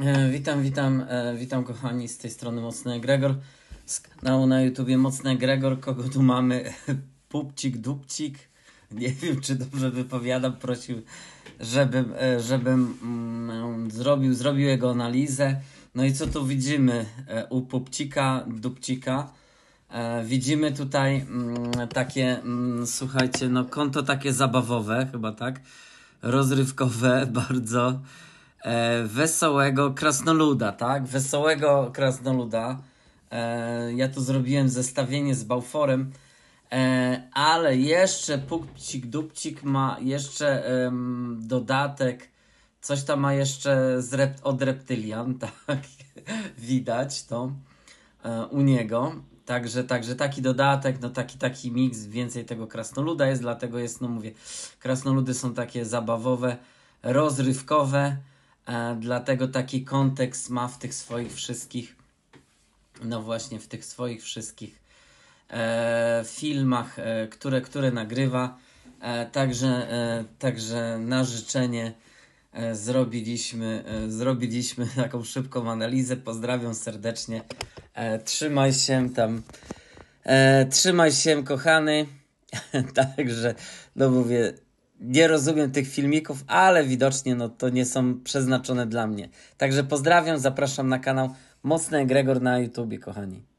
E, witam, witam, e, witam kochani z tej strony Mocny Gregor, z kanału na YouTubie Mocny Gregor, kogo tu mamy? Pupcik, dupcik, nie wiem czy dobrze wypowiadam, prosił, żebym, e, żebym mm, zrobił, zrobił jego analizę. No i co tu widzimy u Pupcika, dupcika? Widzimy tutaj mm, takie, mm, słuchajcie, no konto takie zabawowe chyba, tak? Rozrywkowe bardzo e, wesołego krasnoluda, tak? Wesołego krasnoluda. E, ja tu zrobiłem zestawienie z Bauforem, e, ale jeszcze pukcik, Dupcik ma jeszcze dodatek, coś tam ma jeszcze z rep od Reptylian, tak? Widać to e, u niego. Także, także taki dodatek, no taki, taki miks, więcej tego krasnoluda jest, dlatego jest, no mówię, krasnoludy są takie zabawowe, rozrywkowe, E, dlatego taki kontekst ma w tych swoich wszystkich, no właśnie, w tych swoich wszystkich e, filmach, e, które, które nagrywa. E, także, e, także na życzenie zrobiliśmy, zrobiliśmy taką szybką analizę. Pozdrawiam serdecznie. trzymaj się tam. trzymaj się, kochany. Także, no mówię, nie rozumiem tych filmików, ale widocznie no, to nie są przeznaczone dla mnie. Także pozdrawiam, zapraszam na kanał Mocny Egregor na YouTubie, kochani.